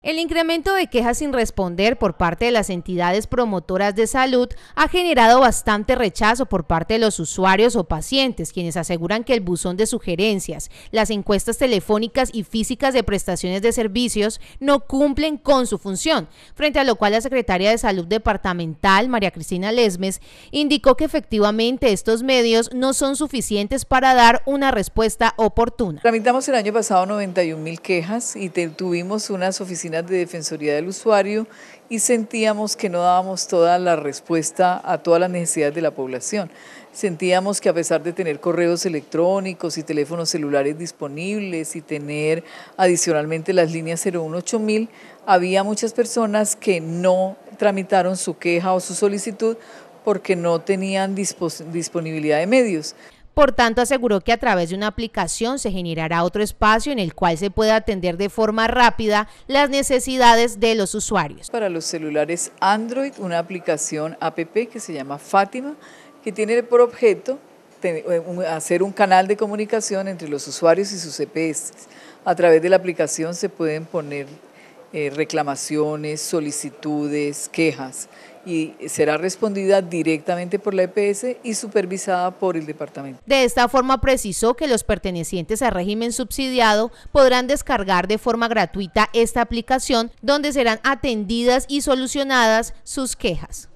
El incremento de quejas sin responder por parte de las entidades promotoras de salud ha generado bastante rechazo por parte de los usuarios o pacientes, quienes aseguran que el buzón de sugerencias, las encuestas telefónicas y físicas de prestaciones de servicios no cumplen con su función, frente a lo cual la secretaria de Salud Departamental, María Cristina Lesmes, indicó que efectivamente estos medios no son suficientes para dar una respuesta oportuna. Tramitamos el año pasado 91 mil quejas y tuvimos unas oficinas de Defensoría del Usuario y sentíamos que no dábamos toda la respuesta a todas las necesidades de la población. Sentíamos que a pesar de tener correos electrónicos y teléfonos celulares disponibles y tener adicionalmente las líneas 018000, había muchas personas que no tramitaron su queja o su solicitud porque no tenían disponibilidad de medios. Por tanto, aseguró que a través de una aplicación se generará otro espacio en el cual se pueda atender de forma rápida las necesidades de los usuarios. Para los celulares Android, una aplicación app que se llama Fátima, que tiene por objeto eh, hacer un canal de comunicación entre los usuarios y sus EPS. A través de la aplicación se pueden poner eh, reclamaciones, solicitudes, quejas y será respondida directamente por la EPS y supervisada por el departamento. De esta forma precisó que los pertenecientes al régimen subsidiado podrán descargar de forma gratuita esta aplicación donde serán atendidas y solucionadas sus quejas.